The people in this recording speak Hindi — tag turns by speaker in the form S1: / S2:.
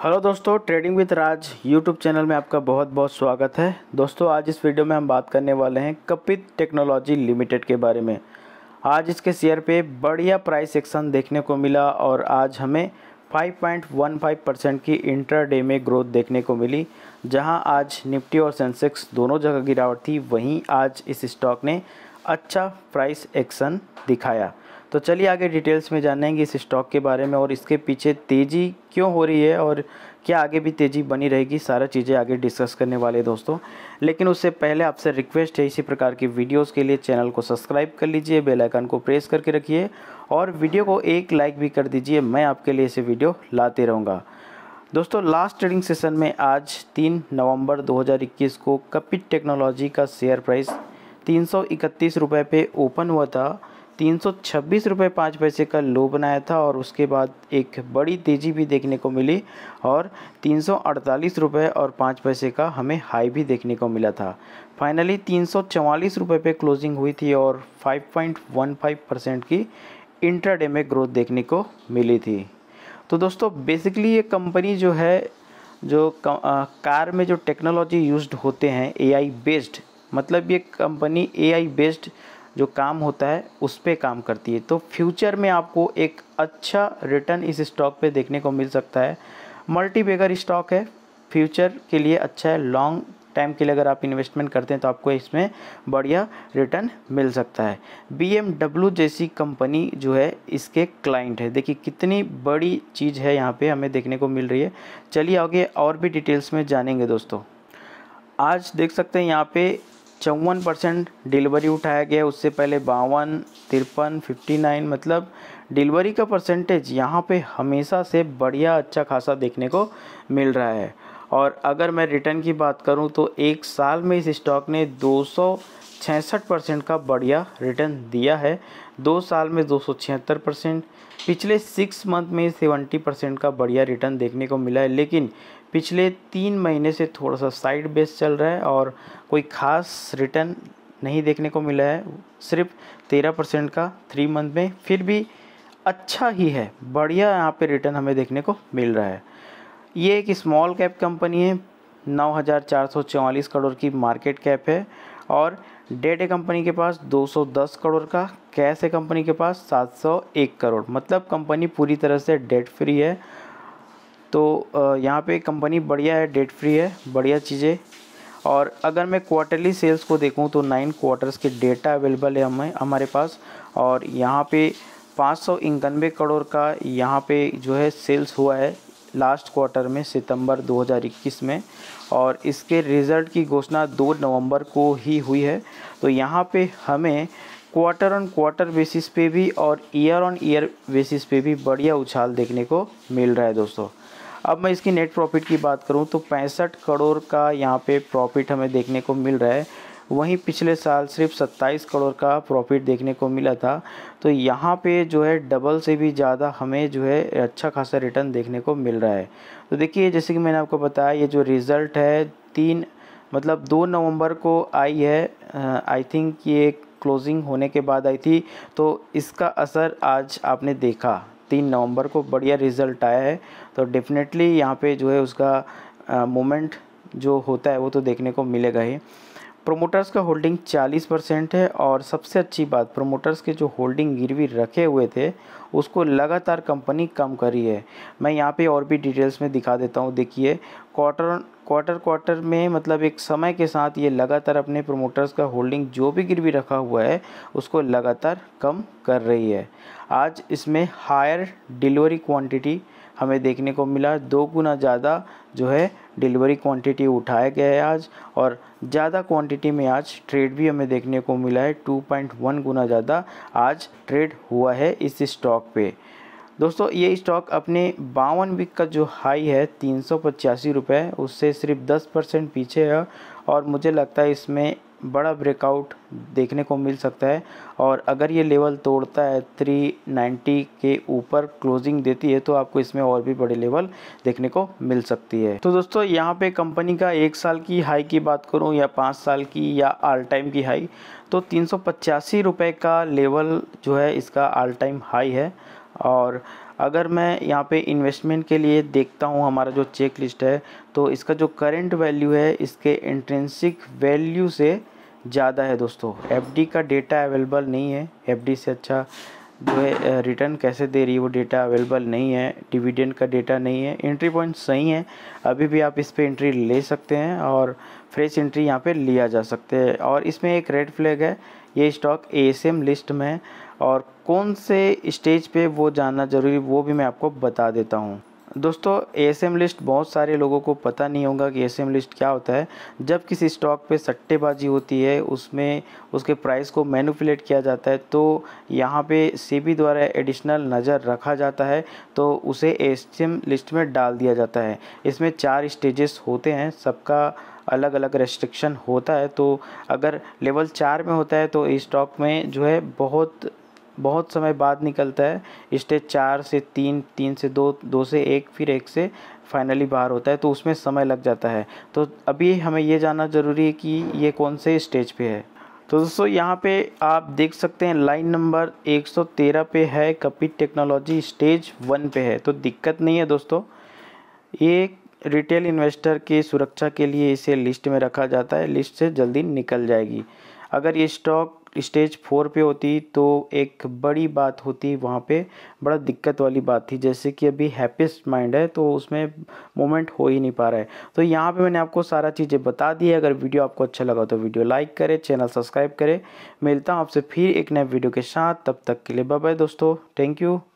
S1: हेलो दोस्तों trading with Raj YouTube channel में आपका बहुत बहुत स्वागत है दोस्तों आज इस वीडियो में हम बात करने वाले हैं कपित टेक्नोलॉजी लिमिटेड के बारे में आज इसके शेयर पे बढ़िया प्राइस एक्शन देखने को मिला और आज हमें 5.15 परसेंट की इंटरडे में ग्रोथ देखने को मिली जहां आज निफ्टी और सेंसेक्स दोनों जगह गिरावट थी वहीं आज इस स्टॉक ने अच्छा प्राइस एक्शन दिखाया तो चलिए आगे डिटेल्स में जानेंगे इस स्टॉक के बारे में और इसके पीछे तेज़ी क्यों हो रही है और क्या आगे भी तेज़ी बनी रहेगी सारा चीज़ें आगे डिस्कस करने वाले दोस्तों लेकिन उससे पहले आपसे रिक्वेस्ट है इसी प्रकार की वीडियोस के लिए चैनल को सब्सक्राइब कर लीजिए बेल आइकन को प्रेस करके रखिए और वीडियो को एक लाइक भी कर दीजिए मैं आपके लिए इसे वीडियो लाते रहूँगा दोस्तों लास्ट ट्रेडिंग सेशन में आज तीन नवम्बर दो को कपिट टेक्नोलॉजी का शेयर प्राइस तीन सौ रुपये पे ओपन हुआ था तीन सौ छब्बीस रुपये पाँच पैसे का लो बनाया था और उसके बाद एक बड़ी तेज़ी भी देखने को मिली और तीन सौ अड़तालीस रुपये और पाँच पैसे का हमें हाई भी देखने को मिला था फाइनली तीन सौ चवालीस रुपये पे क्लोजिंग हुई थी और five point one five percent की इंट्राडे में ग्रोथ देखने को मिली थी तो दोस्तों बेसिकली ये कंपनी जो है जो कार में जो टेक्नोलॉजी यूज्ड होते हैं एआई बेस्ड मतलब ये कंपनी एआई बेस्ड जो काम होता है उस पर काम करती है तो फ्यूचर में आपको एक अच्छा रिटर्न इस स्टॉक पे देखने को मिल सकता है बेगर स्टॉक है फ्यूचर के लिए अच्छा है लॉन्ग टाइम के लिए अगर आप इन्वेस्टमेंट करते हैं तो आपको इसमें बढ़िया रिटर्न मिल सकता है बी जैसी कंपनी जो है इसके क्लाइंट है देखिए कितनी बड़ी चीज़ है यहाँ पे हमें देखने को मिल रही है चलिए आगे और भी डिटेल्स में जानेंगे दोस्तों आज देख सकते हैं यहाँ पे चौवन परसेंट डिलीवरी उठाया गया उससे पहले बावन तिरपन फिफ्टी नाइन मतलब डिलीवरी का परसेंटेज यहाँ पे हमेशा से बढ़िया अच्छा खासा देखने को मिल रहा है और अगर मैं रिटर्न की बात करूँ तो एक साल में इस स्टॉक ने दो छियासठ परसेंट का बढ़िया रिटर्न दिया है दो साल में दो सौ छिहत्तर परसेंट पिछले सिक्स मंथ में सेवेंटी परसेंट का बढ़िया रिटर्न देखने को मिला है लेकिन पिछले तीन महीने से थोड़ा सा साइड बेस चल रहा है और कोई ख़ास रिटर्न नहीं देखने को मिला है सिर्फ तेरह परसेंट का थ्री मंथ में फिर भी अच्छा ही है बढ़िया यहाँ पे रिटर्न हमें देखने को मिल रहा है ये एक स्मॉल कैप कंपनी है नौ हज़ार चार सौ चौवालीस करोड़ की मार्केट कैप है और डेट है कंपनी के पास 210 करोड़ का कैश है कंपनी के पास 701 करोड़ मतलब कंपनी पूरी तरह से डेट फ्री है तो यहाँ पे कंपनी बढ़िया है डेट फ्री है बढ़िया चीज़ें और अगर मैं क्वार्टरली सेल्स को देखूँ तो नाइन क्वार्टर्स के डेटा अवेलेबल है हमें हमारे पास और यहाँ पे पाँच सौ इक्यानवे करोड़ का यहाँ पे जो है सेल्स हुआ है लास्ट क्वार्टर में सितंबर 2021 में और इसके रिज़ल्ट की घोषणा 2 नवंबर को ही हुई है तो यहाँ पे हमें क्वार्टर ऑन क्वार्टर बेसिस पे भी और ईयर ऑन ईयर बेसिस पे भी बढ़िया उछाल देखने को मिल रहा है दोस्तों अब मैं इसकी नेट प्रॉफिट की बात करूँ तो पैंसठ करोड़ का यहाँ पे प्रॉफिट हमें देखने को मिल रहा है वहीं पिछले साल सिर्फ 27 करोड़ का प्रॉफिट देखने को मिला था तो यहाँ पे जो है डबल से भी ज़्यादा हमें जो है अच्छा खासा रिटर्न देखने को मिल रहा है तो देखिए जैसे कि मैंने आपको बताया ये जो रिज़ल्ट है तीन मतलब दो नवंबर को आई है आई थिंक ये क्लोजिंग होने के बाद आई थी तो इसका असर आज आपने देखा तीन नवंबर को बढ़िया रिजल्ट आया है तो डेफिनेटली यहाँ पे जो है उसका मोमेंट जो होता है वो तो देखने को मिलेगा ही प्रोमोटर्स का होल्डिंग 40 परसेंट है और सबसे अच्छी बात प्रोमोटर्स के जो होल्डिंग गिरवी रखे हुए थे उसको लगातार कंपनी कम करी है मैं यहाँ पे और भी डिटेल्स में दिखा देता हूँ देखिए क्वार्टर क्वार्टर क्वार्टर में मतलब एक समय के साथ ये लगातार अपने प्रोमोटर्स का होल्डिंग जो भी गिरवी रखा हुआ है उसको लगातार कम कर रही है आज इसमें हायर डिलीवरी क्वान्टिटी हमें देखने को मिला दो गुना ज़्यादा जो है डिलीवरी क्वांटिटी उठाया गया है आज और ज़्यादा क्वांटिटी में आज ट्रेड भी हमें देखने को मिला है 2.1 गुना ज़्यादा आज ट्रेड हुआ है इस स्टॉक पे दोस्तों ये स्टॉक अपने बावन वीक का जो हाई है तीन सौ उससे सिर्फ 10 परसेंट पीछे है और मुझे लगता है इसमें बड़ा ब्रेकआउट देखने को मिल सकता है और अगर ये लेवल तोड़ता है 390 के ऊपर क्लोजिंग देती है तो आपको इसमें और भी बड़े लेवल देखने को मिल सकती है तो दोस्तों यहाँ पे कंपनी का एक साल की हाई की बात करूँ या पाँच साल की या आल टाइम की हाई तो तीन रुपए का लेवल जो है इसका आल टाइम हाई है और अगर मैं यहाँ पे इन्वेस्टमेंट के लिए देखता हूँ हमारा जो चेक लिस्ट है तो इसका जो करेंट वैल्यू है इसके इंट्रेंसिक वैल्यू से ज़्यादा है दोस्तों एफडी का डेटा अवेलेबल नहीं है एफडी से अच्छा जो है रिटर्न कैसे दे रही है वो डेटा अवेलेबल नहीं है डिविडेंड का डेटा नहीं है एंट्री पॉइंट सही है अभी भी आप इस पर एंट्री ले सकते हैं और फ्रेश एंट्री यहाँ पे लिया जा सकते हैं और इसमें एक रेड फ्लैग है ये स्टॉक ए लिस्ट में और कौन से स्टेज पे वो जानना ज़रूरी वो भी मैं आपको बता देता हूँ दोस्तों एएसएम लिस्ट बहुत सारे लोगों को पता नहीं होगा कि एएसएम लिस्ट क्या होता है जब किसी स्टॉक पे सट्टेबाजी होती है उसमें उसके प्राइस को मैनुपलेट किया जाता है तो यहाँ पे सीबी द्वारा एडिशनल नज़र रखा जाता है तो उसे एएसएम लिस्ट में डाल दिया जाता है इसमें चार स्टेजेस होते हैं सबका अलग अलग रेस्ट्रिक्शन होता है तो अगर लेवल चार में होता है तो स्टॉक में जो है बहुत बहुत समय बाद निकलता है स्टेज चार से तीन तीन से दो दो से एक फिर एक से फाइनली बाहर होता है तो उसमें समय लग जाता है तो अभी हमें ये जानना ज़रूरी है कि ये कौन से स्टेज पे है तो दोस्तों यहाँ पे आप देख सकते हैं लाइन नंबर 113 पे है कपिट टेक्नोलॉजी स्टेज वन पे है तो दिक्कत नहीं है दोस्तों ये रिटेल इन्वेस्टर की सुरक्षा के लिए इसे लिस्ट में रखा जाता है लिस्ट से जल्दी निकल जाएगी अगर ये स्टॉक स्टेज फोर पे होती तो एक बड़ी बात होती वहाँ पे बड़ा दिक्कत वाली बात थी जैसे कि अभी हैप्पीस्ट माइंड है तो उसमें मोमेंट हो ही नहीं पा रहा है तो यहाँ पे मैंने आपको सारा चीज़ें बता दी है अगर वीडियो आपको अच्छा लगा तो वीडियो लाइक करें चैनल सब्सक्राइब करें मिलता हूँ आपसे फिर एक नए वीडियो के साथ तब तक के लिए बाय बाय दोस्तों थैंक यू